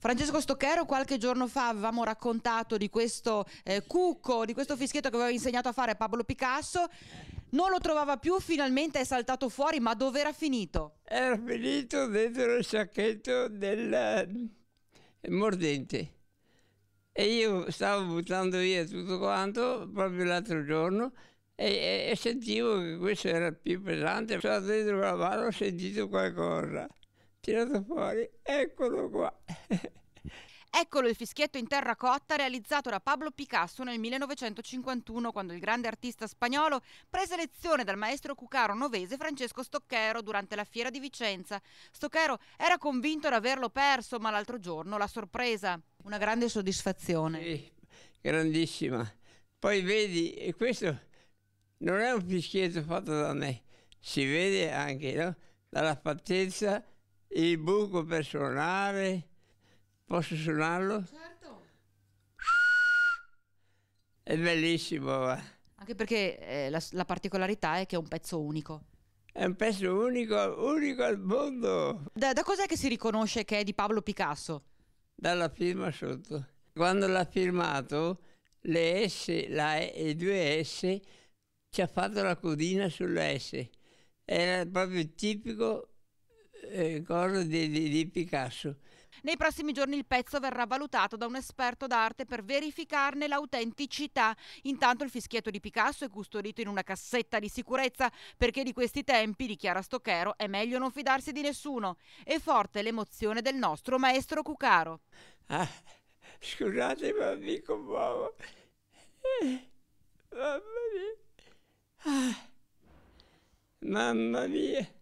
Francesco Stocchero qualche giorno fa avevamo raccontato di questo eh, cucco, di questo fischietto che aveva insegnato a fare Pablo Picasso, non lo trovava più, finalmente è saltato fuori, ma dove era finito? Era finito dentro il sacchetto del eh, mordente e io stavo buttando via tutto quanto proprio l'altro giorno e, e, e, sentivo che questo era più pesante, sono dentro la mano ho sentito qualcosa, tirato fuori, eccolo qua. Eccolo il fischietto in terracotta realizzato da Pablo Picasso nel 1951 quando il grande artista spagnolo prese lezione dal maestro cucaro novese Francesco Stocchero durante la fiera di Vicenza. Stocchero era convinto di averlo perso ma l'altro giorno la sorpresa. Una grande soddisfazione. Sì, grandissima. Poi vedi, questo non è un fischietto fatto da me, si vede anche no? dalla fattezza, il buco personale. Posso suonarlo? Certo. È bellissimo. Anche perché eh, la, la, particolarità è che è un pezzo unico. È un pezzo unico, unico al mondo. Da, da cos'è che si riconosce che è di Pablo Picasso? Dalla firma sotto. Quando l'ha firmato, le S, la e, e due S, ci ha fatto la codina sulla S. Era proprio il tipico eh, cosa di, di, di Picasso. Nei prossimi giorni il pezzo verrà valutato da un esperto d'arte per verificarne l'autenticità. Intanto il fischietto di Picasso è custodito in una cassetta di sicurezza perché di questi tempi, dichiara Stochero, è meglio non fidarsi di nessuno. È forte l'emozione del nostro maestro Cucaro. Ah, scusate ma mi commuovo. mamma mia. Ah, mamma mia.